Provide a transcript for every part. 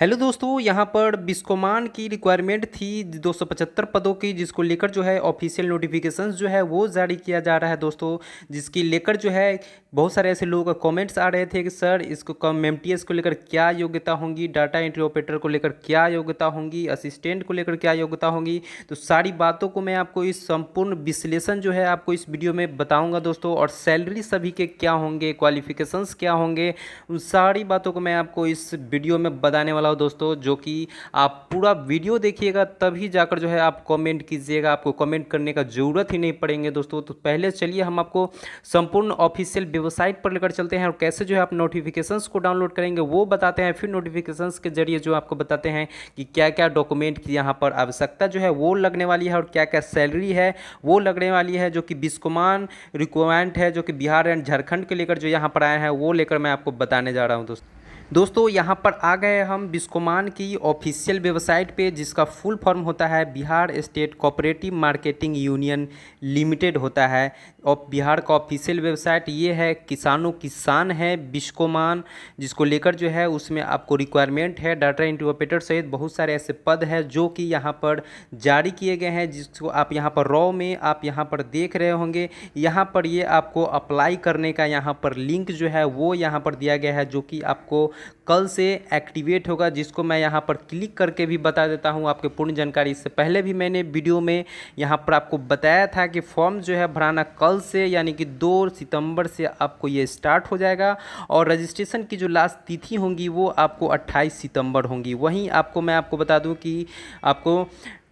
hello दोस्तों यहाँ पर बिस्कोमान की रिक्वायरमेंट थी 275 पदों की जिसको लेकर जो है ऑफिशियल नोटिफिकेशंस जो है वो जारी किया जा रहा है दोस्तों जिसकी लेकर जो है बहुत सारे ऐसे लोगों का कमेंट्स आ रहे थे कि सर इसको कम एम को लेकर क्या योग्यता होंगी डाटा एंट्री ऑपरेटर को लेकर क्या योग्यता होंगी असिस्टेंट को लेकर क्या योग्यता होंगी तो सारी बातों को मैं आपको इस संपूर्ण विश्लेषण जो है आपको इस वीडियो में बताऊँगा दोस्तों और सैलरी सभी के क्या होंगे क्वालिफिकेशंस क्या होंगे उन सारी बातों को मैं आपको इस वीडियो में बताने वाला बताओ दोस्तों जो कि आप पूरा वीडियो देखिएगा तभी जाकर जो है आप कमेंट कीजिएगा आपको कमेंट करने का ज़रूरत ही नहीं पड़ेंगे दोस्तों तो पहले चलिए हम आपको संपूर्ण ऑफिशियल वेबसाइट पर लेकर चलते हैं और कैसे जो है आप नोटिफिकेशंस को डाउनलोड करेंगे वो बताते हैं फिर नोटिफिकेशंस के जरिए जो आपको बताते हैं कि क्या क्या डॉक्यूमेंट की यहाँ पर आवश्यकता जो है वो लगने वाली है और क्या क्या सैलरी है वो लगने वाली है जो कि बिस्कुमान रिक्वायरमेंट है जो कि बिहार एंड झारखंड के लेकर जो यहाँ पर आया है वो लेकर मैं आपको बताने जा रहा हूँ दोस्तों दोस्तों यहाँ पर आ गए हम बिस्कोमान की ऑफिशियल वेबसाइट पे जिसका फुल फॉर्म होता है Bihar state cooperative marketing union limited होता है और बिहार का ऑफिशियल वेबसाइट ये है किसानों किसान है बिस्कोमान जिसको लेकर जो है उसमें आपको रिक्वायरमेंट है डाटा इंटरप्रेटर सहित बहुत सारे ऐसे पद हैं जो कि यहाँ पर जारी किए गए हैं जिसको आप यहाँ पर रॉ में आप यहाँ पर देख रहे होंगे यहाँ पर ये आपको अप्लाई करने का यहाँ पर लिंक जो है वो यहाँ पर दिया गया है जो कि आपको कल से एक्टिवेट होगा जिसको मैं यहाँ पर क्लिक करके भी बता देता हूँ आपके पूर्ण जानकारी इससे पहले भी मैंने वीडियो में यहाँ पर आपको बताया था कि फॉर्म जो है भराना कल से यानी कि दो सितंबर से आपको ये स्टार्ट हो जाएगा और रजिस्ट्रेशन की जो लास्ट तिथि होंगी वो आपको अट्ठाईस सितम्बर होंगी वहीं आपको मैं आपको बता दूँ कि आपको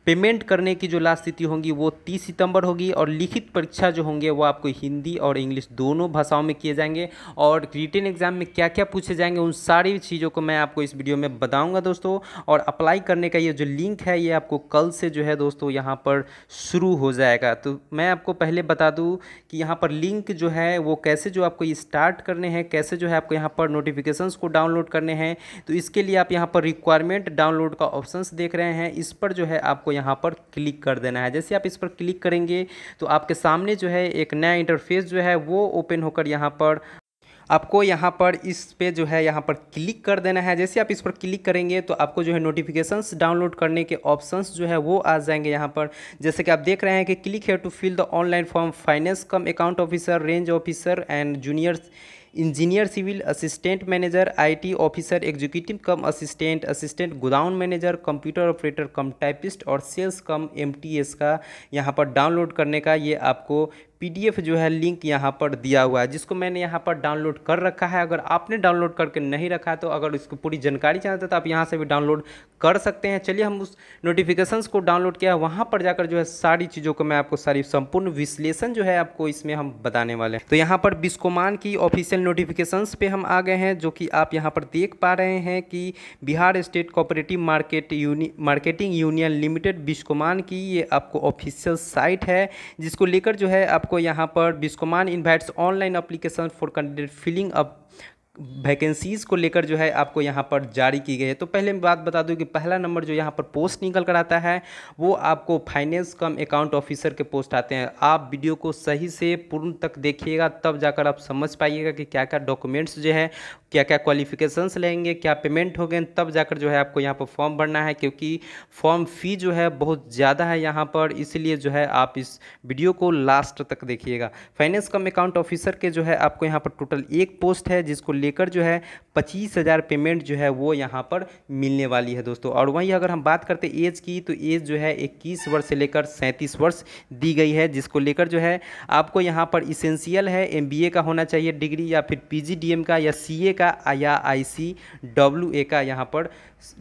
पेमेंट करने की जो लास्ट तिथि होगी वो तीस सितंबर होगी और लिखित परीक्षा जो होंगे वो आपको हिंदी और इंग्लिश दोनों भाषाओं में किए जाएंगे और रिटर्न एग्जाम में क्या क्या पूछे जाएंगे उन सारी चीज़ों को मैं आपको इस वीडियो में बताऊँगा दोस्तों और अप्लाई करने का ये जो लिंक है ये आपको कल से जो है दोस्तों यहाँ पर शुरू हो जाएगा तो मैं आपको पहले बता दूँ कि यहाँ पर लिंक जो है वो कैसे जो आपको स्टार्ट करने हैं कैसे जो है आपको यहाँ पर नोटिफिकेशन को डाउनलोड करने हैं तो इसके लिए आप यहाँ पर रिक्वायरमेंट डाउनलोड का ऑप्शन देख रहे हैं इस पर जो है आपको यहाँ पर क्लिक कर देना है जैसे आप इस पर क्लिक करेंगे तो आपके सामने जो है एक नया इंटरफेस जो है वो ओपन होकर यहाँ पर आपको यहाँ पर इस पे जो है यहाँ पर क्लिक कर देना है जैसे आप इस पर क्लिक करेंगे तो आपको जो है नोटिफिकेशंस डाउनलोड करने के ऑप्शंस जो है वो आ जाएंगे यहाँ पर जैसे कि आप देख रहे हैं कि क्लिक है to fill the online form finance cum account officer range officer and juniors engineer civil assistant manager IT officer executive cum assistant assistant godown manager computer operator cum typist और सेल्स कम एमटीएस का यहाँ पर download करने का ये आपको PDF जो है लिंक यहाँ पर दिया हुआ है जिसको मैंने यहाँ पर डाउनलोड कर रखा है अगर आपने डाउनलोड करके नहीं रखा है तो अगर इसको पूरी जानकारी चाहते तो आप यहाँ से भी डाउनलोड कर सकते हैं चलिए हम उस नोटिफिकेशंस को डाउनलोड किया है वहाँ पर जाकर जो है सारी चीज़ों को मैं आपको सारी संपूर्ण विश्लेषण जो है आपको इसमें हम बताने वाले हैं तो यहाँ पर बिस्कोमान की ऑफिशियल नोटिफिकेशंस पे हम आ गए हैं जो कि आप यहाँ पर देख पा रहे हैं कि बिहार स्टेट कोऑपरेटिव मार्केट यूनि मार्केटिंग यूनियन लिमिटेड बिस्कोमान की ये आपको ऑफिशियल साइट है जिसको लेकर जो है आप आपको यहाँ पर Biscomaun invites online application for candidate filling up vacancies को लेकर जो है आपको यहाँ पर जारी की गई है तो पहले मैं बात बता दूँ कि पहला नंबर जो यहाँ पर पोस्ट निकल कर आता है वो आपको फाइनेंस कम अकाउंट ऑफिसर के पोस्ट आते हैं आप वीडियो को सही से पूर्ण तक देखिएगा तब जाकर आप समझ पाइएगा कि क्या क्या डॉक्यूमेंट्स जो है क्या क्या क्वालिफिकेशंस लेंगे क्या पेमेंट हो गए तब जाकर जो है आपको यहाँ पर फॉर्म भरना है क्योंकि फॉर्म फ़ी जो है बहुत ज़्यादा है यहाँ पर इसलिए जो है आप इस वीडियो को लास्ट तक देखिएगा फाइनेंस कम अकाउंट ऑफिसर के जो है आपको यहाँ पर टोटल एक पोस्ट है जिसको ले लेकर जो है पच्चीस हज़ार पेमेंट जो है वो यहाँ पर मिलने वाली है दोस्तों और वहीं अगर हम बात करते एज की तो एज जो है इक्कीस वर्ष से लेकर सैंतीस वर्ष दी गई है जिसको लेकर जो है आपको यहाँ पर इसेंशियल है एम का होना चाहिए डिग्री या फिर पी का या सी का या आई का यहाँ पर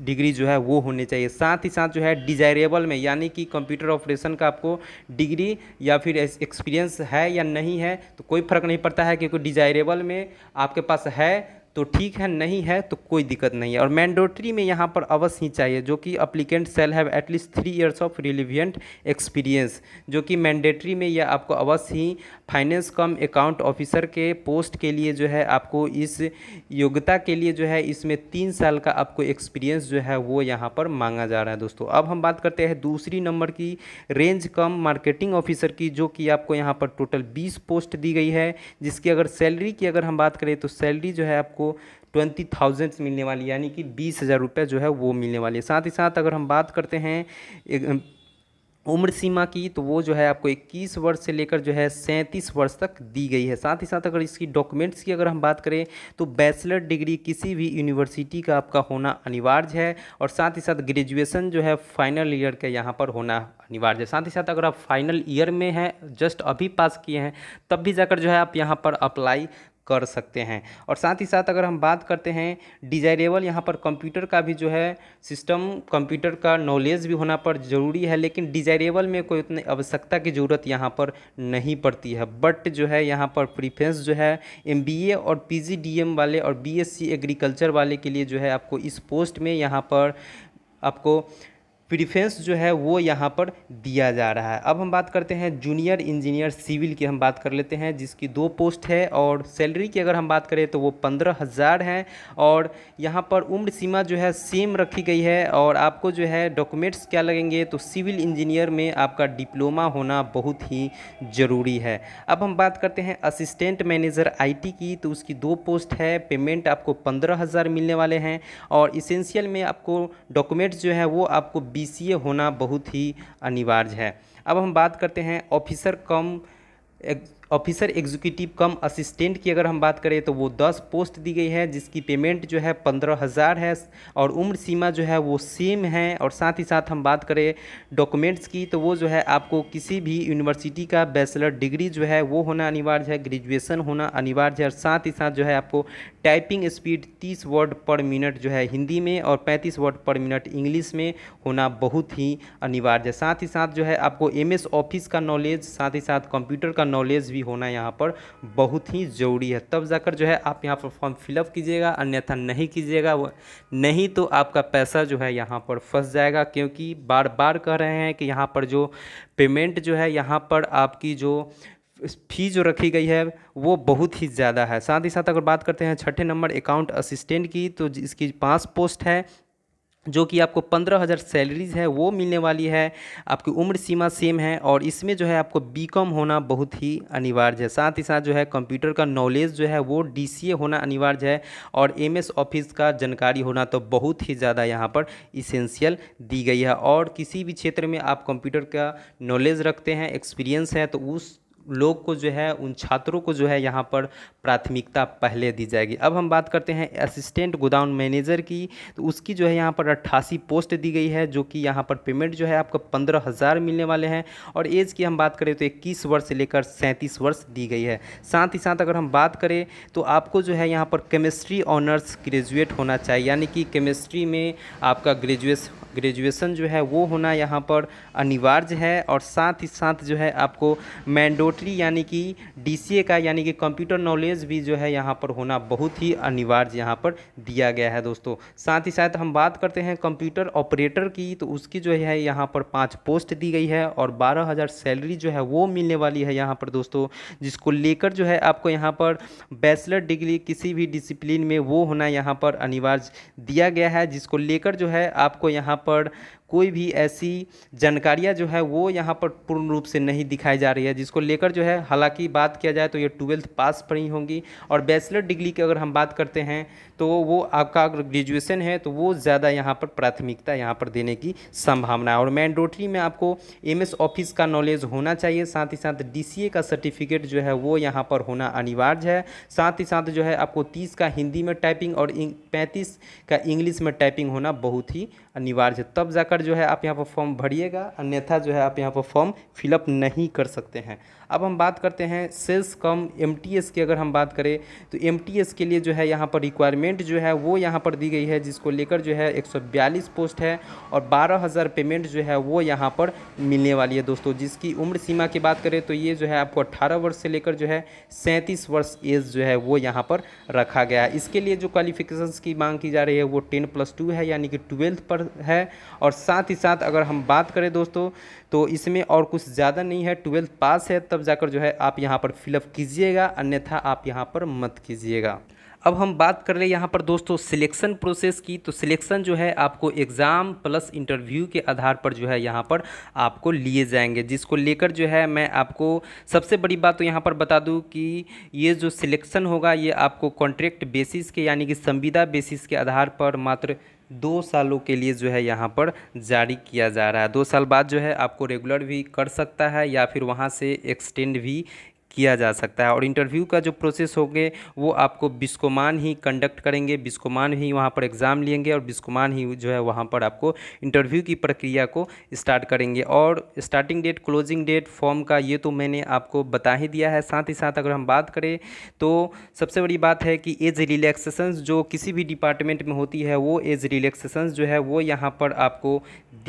डिग्री जो है वो होने चाहिए साथ ही साथ जो है डिजायरेबल में यानी कि कंप्यूटर ऑपरेशन का आपको डिग्री या फिर एक्सपीरियंस है या नहीं है तो कोई फ़र्क नहीं पड़ता है क्योंकि डिजायरेबल में आपके पास है तो ठीक है नहीं है तो कोई दिक्कत नहीं है और मैंडोटरी में यहाँ पर अवश्य ही चाहिए जो कि applicant shall have at least three years of relevant experience जो कि मैंडेटरी में यह आपको अवश्य ही फाइनेंस कम अकाउंट ऑफिसर के पोस्ट के लिए जो है आपको इस योग्यता के लिए जो है इसमें तीन साल का आपको एक्सपीरियंस जो है वो यहाँ पर मांगा जा रहा है दोस्तों अब हम बात करते हैं दूसरी नंबर की रेंज कम मार्केटिंग ऑफिसर की जो कि आपको यहाँ पर टोटल बीस पोस्ट दी गई है जिसकी अगर सैलरी की अगर हम बात करें तो सैलरी जो है आपको ट्वेंटी थाउजेंड मिलने वाली यानी कि बीस हज़ार रुपये जो है वो मिलने वाली है साथ ही साथ अगर हम बात करते हैं उम्र सीमा की तो वो जो है आपको 21 वर्ष से लेकर जो है 37 वर्ष तक दी गई है साथ ही साथ अगर इसकी डॉक्यूमेंट्स की अगर हम बात करें तो बैचलर डिग्री किसी भी यूनिवर्सिटी का आपका होना अनिवार्य है और साथ ही साथ ग्रेजुएशन जो है फाइनल ईयर का यहाँ पर होना अनिवार्य है साथ ही साथ अगर आप फाइनल ईयर में हैं जस्ट अभी पास किए हैं तब भी जाकर जो है आप यहाँ पर अप्लाई कर सकते हैं और साथ ही साथ अगर हम बात करते हैं डिजायरेबल यहाँ पर कंप्यूटर का भी जो है सिस्टम कंप्यूटर का नॉलेज भी होना पर ज़रूरी है लेकिन डिजायरेबल में कोई उतनी आवश्यकता की ज़रूरत यहाँ पर नहीं पड़ती है बट जो है यहाँ पर प्रीफ्रेंस जो है एम और पी वाले और बी एग्रीकल्चर वाले के लिए जो है आपको इस पोस्ट में यहाँ पर आपको प्रिफ्रेंस जो है वो यहाँ पर दिया जा रहा है अब हम बात करते हैं जूनियर इंजीनियर सिविल की हम बात कर लेते हैं जिसकी दो पोस्ट है और सैलरी की अगर हम बात करें तो वो पंद्रह हज़ार है और यहाँ पर उम्र सीमा जो है सेम रखी गई है और आपको जो है डॉक्यूमेंट्स क्या लगेंगे तो सिविल इंजीनियर में आपका डिप्लोमा होना बहुत ही ज़रूरी है अब हम बात करते हैं असिस्टेंट मैनेजर आई की तो उसकी दो पोस्ट है पेमेंट आपको पंद्रह हज़ार मिलने वाले हैं और इसेंशियल में आपको डॉक्यूमेंट्स जो है वो आपको बीसीए होना बहुत ही अनिवार्य है अब हम बात करते हैं officer cum officer executive cum assistant की अगर हम बात करें तो वो दस पोस्ट दी गई है जिसकी पेमेंट जो है पंद्रह हज़ार है और उम्र सीमा जो है वो सेम है और साथ ही साथ हम बात करें डॉक्यूमेंट्स की तो वो जो है आपको किसी भी यूनिवर्सिटी का बैचलर डिग्री जो है वो होना अनिवार्य है ग्रेजुएसन होना अनिवार्य है और साथ ही साथ जो है आपको टाइपिंग स्पीड तीस वर्ड पर मिनट जो है हिंदी में और पैंतीस वर्ड पर मिनट इंग्लिश में होना बहुत ही अनिवार्य है साथ ही साथ जो है आपको एम ऑफिस का नॉलेज साथ ही साथ कंप्यूटर का नॉलेज भी होना यहाँ पर बहुत ही ज़रूरी है तब जाकर जो है आप यहाँ पर फॉर्म फिलअप कीजिएगा अन्यथा नहीं कीजिएगा नहीं तो आपका पैसा जो है यहाँ पर फंस जाएगा क्योंकि बार बार कह रहे हैं कि यहाँ पर जो पेमेंट जो है यहाँ पर आपकी जो फी जो रखी गई है वो बहुत ही ज़्यादा है साथ ही साथ अगर बात करते हैं छठे नंबर अकाउंट असिस्टेंट की तो इसकी पांच पोस्ट है जो कि आपको पंद्रह हज़ार सैलरीज है वो मिलने वाली है आपकी उम्र सीमा सेम है और इसमें जो है आपको बी कॉम होना बहुत ही अनिवार्य है साथ ही साथ जो है कंप्यूटर का नॉलेज जो है वो डी सी ए होना अनिवार्य है और एम एस ऑफिस का जानकारी होना तो बहुत ही ज़्यादा यहाँ पर इसेंशियल दी गई है और किसी भी क्षेत्र में आप कंप्यूटर का नॉलेज रखते हैं एक्सपीरियंस है तो उस लोग को जो है उन छात्रों को जो है यहाँ पर प्राथमिकता पहले दी जाएगी अब हम बात करते हैं असिस्टेंट गोदाउन मैनेजर की तो उसकी जो है यहाँ पर अट्ठासी पोस्ट दी गई है जो कि यहाँ पर पेमेंट जो है आपका पंद्रह हज़ार मिलने वाले हैं और एज की हम बात करें तो इक्कीस वर्ष से लेकर सैंतीस वर्ष दी गई है साथ ही साथ अगर हम बात करें तो आपको जो है यहाँ पर केमिस्ट्री ऑनर्स ग्रेजुएट होना चाहिए यानी कि केमिस्ट्री में आपका ग्रेजुएस ग्रेजुएशन जो है वो होना यहाँ पर अनिवार्य है और साथ ही साथ जो है आपको मैंडोटरी यानी कि डी का यानी कि कंप्यूटर नॉलेज भी जो है यहाँ पर होना बहुत ही अनिवार्य यहाँ पर दिया गया है दोस्तों साथ ही साथ हम बात करते हैं कंप्यूटर ऑपरेटर की तो उसकी जो है यहाँ पर पाँच पोस्ट दी गई है और बारह हज़ार सैलरी जो है वो मिलने वाली है यहाँ पर दोस्तों जिसको लेकर जो है आपको यहाँ पर बैचलर डिग्री किसी भी डिसिप्लिन में वो होना यहाँ पर अनिवार्य दिया गया है जिसको लेकर जो है आपको यहाँ पापड़ कोई भी ऐसी जानकारियाँ जो है वो यहाँ पर पूर्ण रूप से नहीं दिखाई जा रही है जिसको लेकर जो है हालांकि बात किया जाए तो ये ट्वेल्थ पास पर ही होंगी और बैचलर डिग्री की अगर हम बात करते हैं तो वो आपका अगर ग्रेजुएसन है तो वो ज़्यादा यहाँ पर प्राथमिकता यहाँ पर देने की संभावना है और मैंडोटरी में आपको एम ऑफिस का नॉलेज होना चाहिए साथ ही साथ डी का सर्टिफिकेट जो है वो यहाँ पर होना अनिवार्य है साथ ही साथ जो है आपको तीस का हिंदी में टाइपिंग और पैंतीस का इंग्लिश में टाइपिंग होना बहुत ही अनिवार्य है तब जाकर कर जो है आप यहाँ पर फॉर्म भरिएगा अन्यथा जो है आप यहाँ पर फॉर्म फिलअप नहीं कर सकते हैं अब हम बात करते हैं सेल्स कम एम की अगर हम बात करें तो एम के लिए जो है यहाँ पर रिक्वायरमेंट जो है वो यहाँ पर दी गई है जिसको लेकर जो है 142 पोस्ट है और बारह हज़ार पेमेंट जो है वो यहाँ पर मिलने वाली है दोस्तों जिसकी उम्र सीमा की बात करें तो ये जो है आपको अट्ठारह वर्ष से लेकर जो है सैंतीस वर्ष एज जो है वो यहाँ पर रखा गया है इसके लिए जो क्वालिफिकेशंस की मांग की जा रही है वो टेन प्लस टू है यानी कि ट्वेल्थ पर है और साथ ही साथ अगर हम बात करें दोस्तों तो इसमें और कुछ ज़्यादा नहीं है ट्वेल्थ पास है तब जाकर जो है आप यहाँ पर फिलअप कीजिएगा अन्यथा आप यहाँ पर मत कीजिएगा अब हम बात कर ले यहाँ पर दोस्तों सिलेक्शन प्रोसेस की तो सिलेक्शन जो है आपको एग्ज़ाम प्लस इंटरव्यू के आधार पर जो है यहाँ पर आपको लिए जाएंगे जिसको लेकर जो है मैं आपको सबसे बड़ी बात तो यहाँ पर बता दूँ कि ये जो सिलेक्शन होगा ये आपको कॉन्ट्रैक्ट बेसिस के यानी कि संविदा बेसिस के आधार पर मात्र दो सालों के लिए जो है यहाँ पर जारी किया जा रहा है दो साल बाद जो है आपको रेगुलर भी कर सकता है या फिर वहाँ से एक्सटेंड भी किया जा सकता है और इंटरव्यू का जो प्रोसेस होंगे वो आपको बिस्कोमान ही कंडक्ट करेंगे बिस्कोमान ही वहाँ पर एग्ज़ाम लेंगे और बिस्कोमान ही जो है वहाँ पर आपको इंटरव्यू की प्रक्रिया को स्टार्ट करेंगे और starting date closing date form का ये तो मैंने आपको बता ही दिया है साथ ही साथ अगर हम बात करें तो सबसे बड़ी बात है कि एज रिलैक्सेशन जो किसी भी डिपार्टमेंट में होती है वो एज रिलैक्सेशन जो है वो यहाँ पर आपको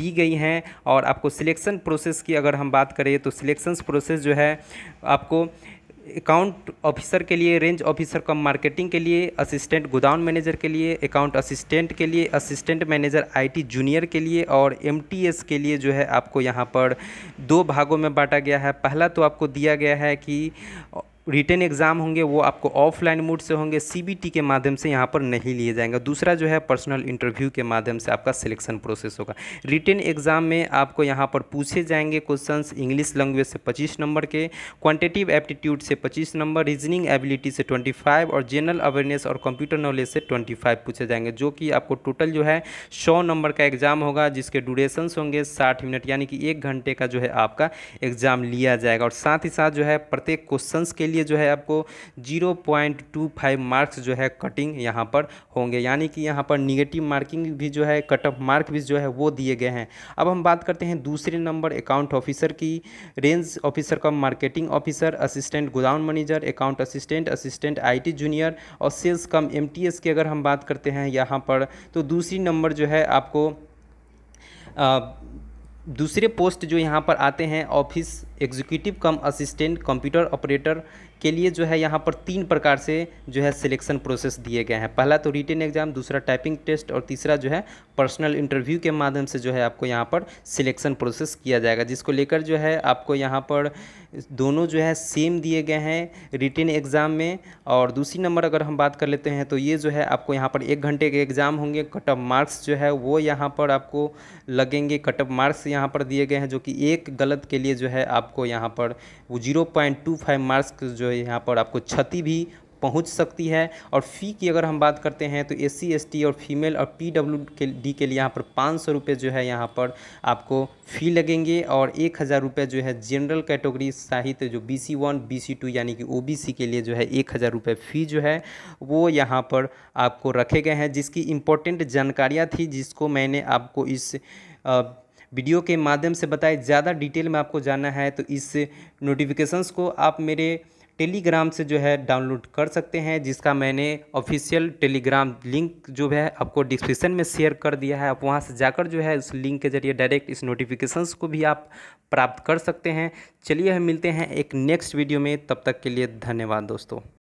दी गई हैं और आपको सिलेक्शन प्रोसेस की अगर हम बात करें तो सिलेक्शन प्रोसेस जो है आपको अकाउंट ऑफिसर के लिए रेंज ऑफिसर कम मार्केटिंग के लिए असिस्टेंट गोदाउन मैनेजर के लिए अकाउंट असिस्टेंट के लिए असिस्टेंट मैनेजर आईटी जूनियर के लिए और एमटीएस के लिए जो है आपको यहाँ पर दो भागों में बांटा गया है पहला तो आपको दिया गया है कि रिटर्न एग्ज़ाम होंगे वो आपको ऑफलाइन मोड से होंगे सीबीटी के माध्यम से यहाँ पर नहीं लिए जाएंगे दूसरा जो है पर्सनल इंटरव्यू के माध्यम से आपका सिलेक्शन प्रोसेस होगा रिटर्न एग्ज़ाम में आपको यहाँ पर पूछे जाएंगे क्वेश्चन इंग्लिश लैंग्वेज से पच्चीस नंबर के क्वान्टिटिव एप्टीट्यूड से पच्चीस नंबर रीजनिंग एबिलिटी से ट्वेंटी और जनरल अवेयरनेस और कंप्यूटर नॉलेज से ट्वेंटी पूछे जाएंगे जो कि आपको टोटल जो है सौ नंबर का एग्ज़ाम होगा जिसके ड्यूरेशंस होंगे साठ मिनट यानी कि एक घंटे का जो है आपका एग्ज़ाम लिया जाएगा और साथ ही साथ जो है प्रत्येक क्वेश्चन के लिए ये जो है आपको 0.25 मार्क्स जो है कटिंग यहाँ पर होंगे यानी कि यहाँ पर निगेटिव मार्किंग भी जो है कट ऑफ मार्क भी जो है वो दिए गए हैं अब हम बात करते हैं दूसरे नंबर अकाउंट ऑफिसर की रेंज ऑफिसर का marketing officer assistant godown manager account assistant assistant IT junior और सेल्स कम एमटीएस की अगर हम बात करते हैं यहाँ पर तो दूसरी नंबर जो है आपको आ, दूसरे पोस्ट जो यहाँ पर आते हैं office executive cum assistant computer operator के लिए जो है यहाँ पर तीन प्रकार से जो है सिलेक्शन प्रोसेस दिए गए हैं पहला तो रिटेन एग्ज़ाम दूसरा टाइपिंग टेस्ट और तीसरा जो है पर्सनल इंटरव्यू के माध्यम से जो है आपको यहाँ पर सिलेक्शन प्रोसेस किया जाएगा जिसको लेकर जो है आपको यहाँ पर दोनों जो है सेम दिए गए हैं रिटेन एग्ज़ाम में और दूसरी नंबर अगर हम बात कर लेते हैं तो ये जो है आपको यहाँ पर एक घंटे के एग्ज़ाम होंगे कट ऑफ मार्क्स जो है वो यहाँ पर आपको लगेंगे कट ऑफ मार्क्स यहाँ पर दिए गए हैं जो कि एक गलत के लिए जो है आपको यहाँ पर वो zero point two five marks जो है यहाँ पर आपको क्षति भी पहुंच सकती है और फ़ी की अगर हम बात करते हैं तो एस सी और फीमेल और पी डब्ल्यू के डी के लिए यहाँ पर पाँच सौ रुपये जो है यहाँ पर आपको फ़ी लगेंगे और एक हज़ार रुपये जो है जनरल कैटेगरी साहित्य जो B C one B C two यानी कि ओ बी सी के लिए जो है एक हज़ार रुपये फ़ी जो है वो यहाँ पर आपको रखे गए हैं जिसकी इम्पोर्टेंट जानकारियाँ थी जिसको मैंने आपको इस आ, वीडियो के माध्यम से बताए ज़्यादा डिटेल में आपको जानना है तो इस नोटिफिकेशंस को आप मेरे टेलीग्राम से जो है डाउनलोड कर सकते हैं जिसका मैंने ऑफिशियल टेलीग्राम लिंक जो है आपको डिस्क्रिप्शन में शेयर कर दिया है आप वहां से जाकर जो है उस लिंक के जरिए डायरेक्ट इस नोटिफिकेशंस को भी आप प्राप्त कर सकते हैं चलिए हम मिलते हैं एक नेक्स्ट वीडियो में तब तक के लिए धन्यवाद दोस्तों